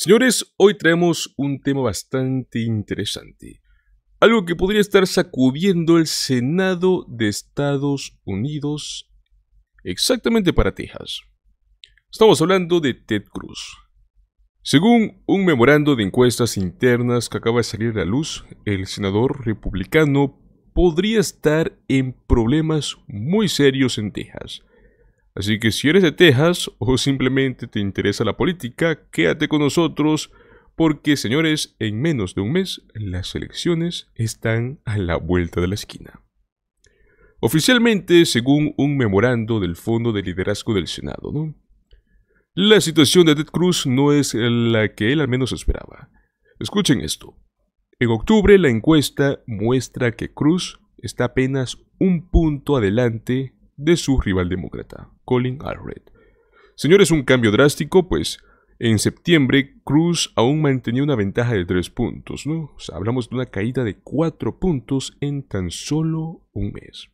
Señores, hoy traemos un tema bastante interesante. Algo que podría estar sacudiendo el Senado de Estados Unidos exactamente para Texas. Estamos hablando de Ted Cruz. Según un memorando de encuestas internas que acaba de salir a la luz, el senador republicano podría estar en problemas muy serios en Texas Así que si eres de Texas o simplemente te interesa la política, quédate con nosotros porque, señores, en menos de un mes las elecciones están a la vuelta de la esquina. Oficialmente, según un memorando del Fondo de Liderazgo del Senado, La situación de Ted Cruz no es la que él al menos esperaba. Escuchen esto. En octubre la encuesta muestra que Cruz está apenas un punto adelante de su rival demócrata, Colin Alred. Señores, un cambio drástico, pues en septiembre Cruz aún mantenía una ventaja de 3 puntos, ¿no? hablamos de una caída de 4 puntos en tan solo un mes.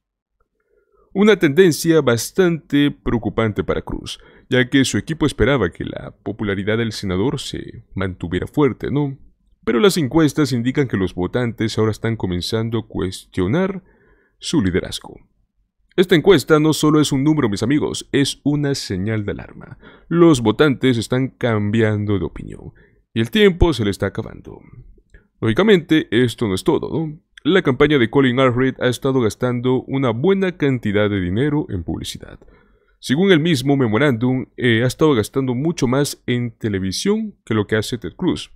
Una tendencia bastante preocupante para Cruz, ya que su equipo esperaba que la popularidad del senador se mantuviera fuerte, ¿no? Pero las encuestas indican que los votantes ahora están comenzando a cuestionar su liderazgo. Esta encuesta no solo es un número, mis amigos, es una señal de alarma. Los votantes están cambiando de opinión y el tiempo se le está acabando. Lógicamente, esto no es todo. ¿no? La campaña de Colin Alfred ha estado gastando una buena cantidad de dinero en publicidad. Según el mismo memorándum, eh, ha estado gastando mucho más en televisión que lo que hace Ted Cruz.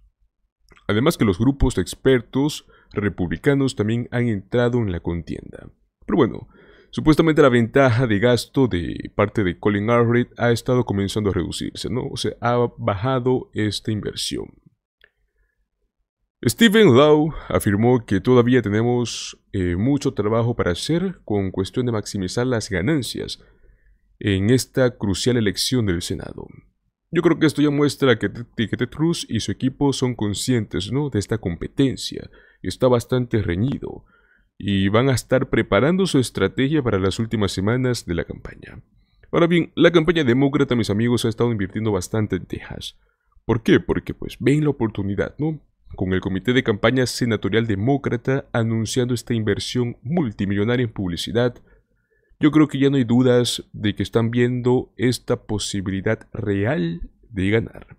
Además que los grupos de expertos republicanos también han entrado en la contienda. Pero bueno, Supuestamente la ventaja de gasto de parte de Colin Albrecht ha estado comenzando a reducirse, ¿no? O sea, ha bajado esta inversión. Stephen Lau afirmó que todavía tenemos eh, mucho trabajo para hacer con cuestión de maximizar las ganancias en esta crucial elección del Senado. Yo creo que esto ya muestra que, que Cruz y su equipo son conscientes ¿no? de esta competencia. Está bastante reñido y van a estar preparando su estrategia para las últimas semanas de la campaña. Ahora bien, la campaña demócrata, mis amigos, ha estado invirtiendo bastante en Texas. ¿Por qué? Porque pues ven la oportunidad, ¿no? Con el Comité de Campaña Senatorial Demócrata anunciando esta inversión multimillonaria en publicidad, yo creo que ya no hay dudas de que están viendo esta posibilidad real de ganar.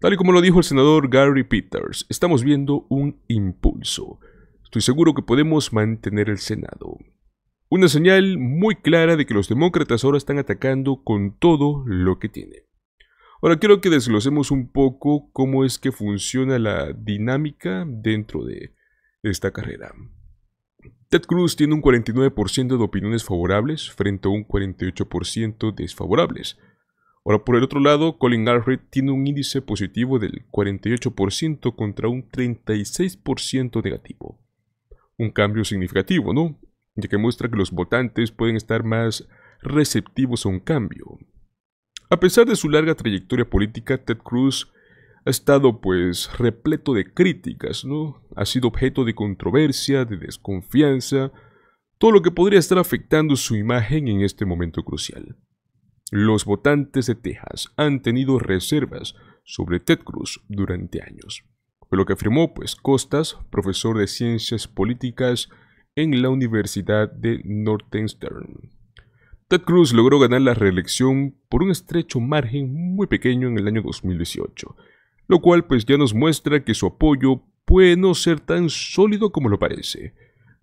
Tal y como lo dijo el senador Gary Peters, estamos viendo un impulso. Estoy seguro que podemos mantener el Senado. Una señal muy clara de que los demócratas ahora están atacando con todo lo que tienen. Ahora quiero que desglosemos un poco cómo es que funciona la dinámica dentro de esta carrera. Ted Cruz tiene un 49% de opiniones favorables frente a un 48% desfavorables. Ahora, por el otro lado, Colin Garrett tiene un índice positivo del 48% contra un 36% negativo un cambio significativo, ¿no? Ya que muestra que los votantes pueden estar más receptivos a un cambio. A pesar de su larga trayectoria política, Ted Cruz ha estado pues repleto de críticas, ¿no? Ha sido objeto de controversia, de desconfianza, todo lo que podría estar afectando su imagen en este momento crucial. Los votantes de Texas han tenido reservas sobre Ted Cruz durante años fue lo que afirmó pues Costas, profesor de Ciencias Políticas en la Universidad de Northeastern. Ted Cruz logró ganar la reelección por un estrecho margen muy pequeño en el año 2018, lo cual pues ya nos muestra que su apoyo puede no ser tan sólido como lo parece.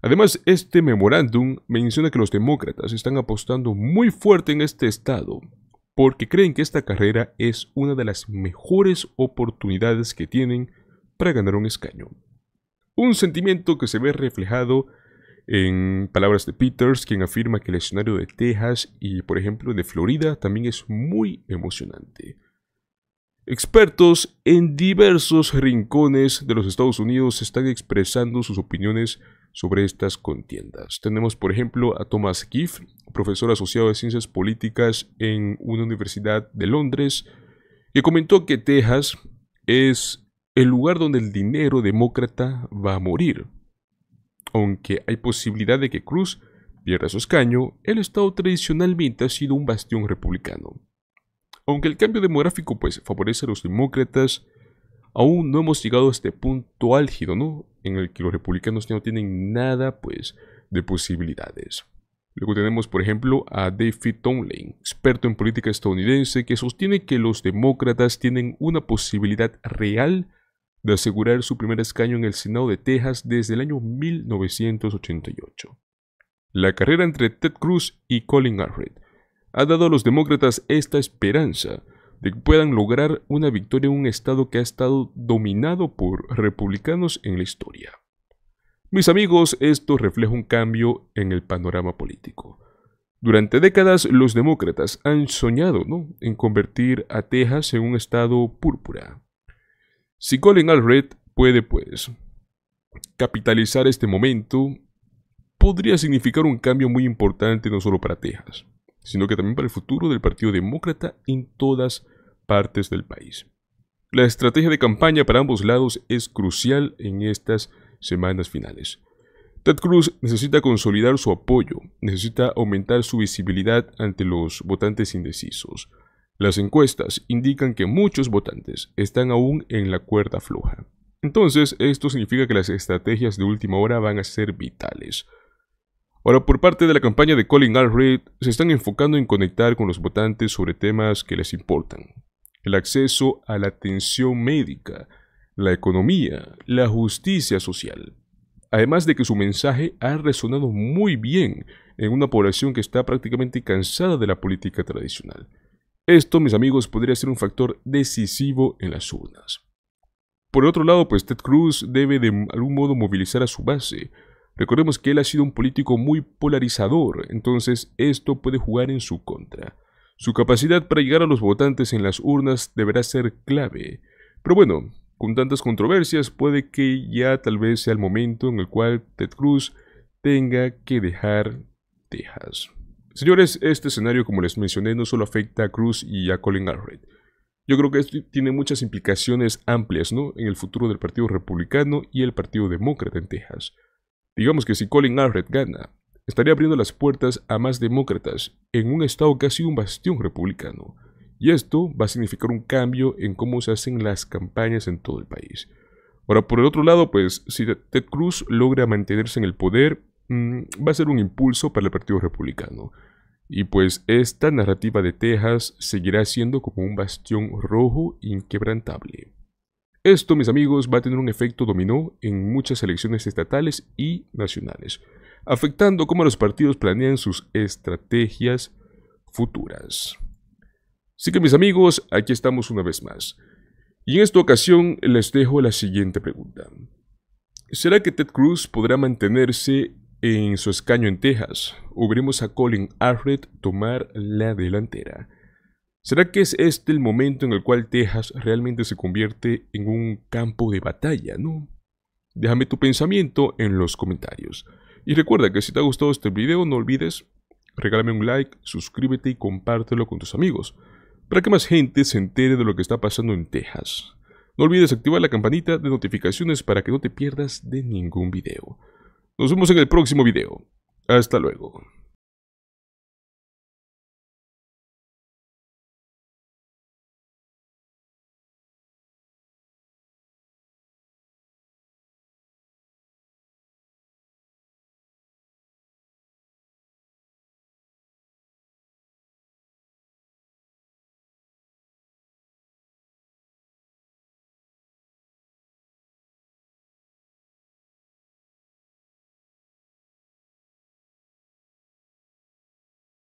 Además, este memorándum menciona que los demócratas están apostando muy fuerte en este estado, porque creen que esta carrera es una de las mejores oportunidades que tienen para ganar un escaño. Un sentimiento que se ve reflejado en palabras de Peters, quien afirma que el escenario de Texas y, por ejemplo, de Florida también es muy emocionante. Expertos en diversos rincones de los Estados Unidos están expresando sus opiniones sobre estas contiendas. Tenemos, por ejemplo, a Thomas Giff, profesor asociado de ciencias políticas en una universidad de Londres, que comentó que Texas es el lugar donde el dinero demócrata va a morir. Aunque hay posibilidad de que Cruz pierda su escaño, el Estado tradicionalmente ha sido un bastión republicano. Aunque el cambio demográfico pues, favorece a los demócratas, aún no hemos llegado a este punto álgido, ¿no? En el que los republicanos ya no tienen nada, pues, de posibilidades. Luego tenemos, por ejemplo, a David Tomlin, experto en política estadounidense, que sostiene que los demócratas tienen una posibilidad real de asegurar su primer escaño en el Senado de Texas desde el año 1988. La carrera entre Ted Cruz y Colin Alfred ha dado a los demócratas esta esperanza de que puedan lograr una victoria en un estado que ha estado dominado por republicanos en la historia. Mis amigos, esto refleja un cambio en el panorama político. Durante décadas los demócratas han soñado ¿no? en convertir a Texas en un estado púrpura, si Colin Alred puede, pues, capitalizar este momento, podría significar un cambio muy importante no solo para Texas, sino que también para el futuro del Partido Demócrata en todas partes del país. La estrategia de campaña para ambos lados es crucial en estas semanas finales. Ted Cruz necesita consolidar su apoyo, necesita aumentar su visibilidad ante los votantes indecisos, las encuestas indican que muchos votantes están aún en la cuerda floja. Entonces, esto significa que las estrategias de última hora van a ser vitales. Ahora, por parte de la campaña de Colin Reid, se están enfocando en conectar con los votantes sobre temas que les importan. El acceso a la atención médica, la economía, la justicia social. Además de que su mensaje ha resonado muy bien en una población que está prácticamente cansada de la política tradicional. Esto, mis amigos, podría ser un factor decisivo en las urnas. Por otro lado, pues Ted Cruz debe de algún modo movilizar a su base. Recordemos que él ha sido un político muy polarizador, entonces esto puede jugar en su contra. Su capacidad para llegar a los votantes en las urnas deberá ser clave. Pero bueno, con tantas controversias puede que ya tal vez sea el momento en el cual Ted Cruz tenga que dejar Texas. Señores, este escenario, como les mencioné, no solo afecta a Cruz y a Colin Alred. Yo creo que esto tiene muchas implicaciones amplias ¿no? en el futuro del Partido Republicano y el Partido Demócrata en Texas. Digamos que si Colin Alred gana, estaría abriendo las puertas a más demócratas en un estado que ha sido un bastión republicano. Y esto va a significar un cambio en cómo se hacen las campañas en todo el país. Ahora, por el otro lado, pues si Ted Cruz logra mantenerse en el poder, Mm, va a ser un impulso para el Partido Republicano. Y pues esta narrativa de Texas seguirá siendo como un bastión rojo inquebrantable. Esto, mis amigos, va a tener un efecto dominó en muchas elecciones estatales y nacionales, afectando cómo los partidos planean sus estrategias futuras. Así que mis amigos, aquí estamos una vez más. Y en esta ocasión les dejo la siguiente pregunta. ¿Será que Ted Cruz podrá mantenerse en su escaño en Texas, veremos a Colin Alfred tomar la delantera. ¿Será que es este el momento en el cual Texas realmente se convierte en un campo de batalla, no? Déjame tu pensamiento en los comentarios. Y recuerda que si te ha gustado este video, no olvides regálame un like, suscríbete y compártelo con tus amigos, para que más gente se entere de lo que está pasando en Texas. No olvides activar la campanita de notificaciones para que no te pierdas de ningún video. Nos vemos en el próximo video. Hasta luego.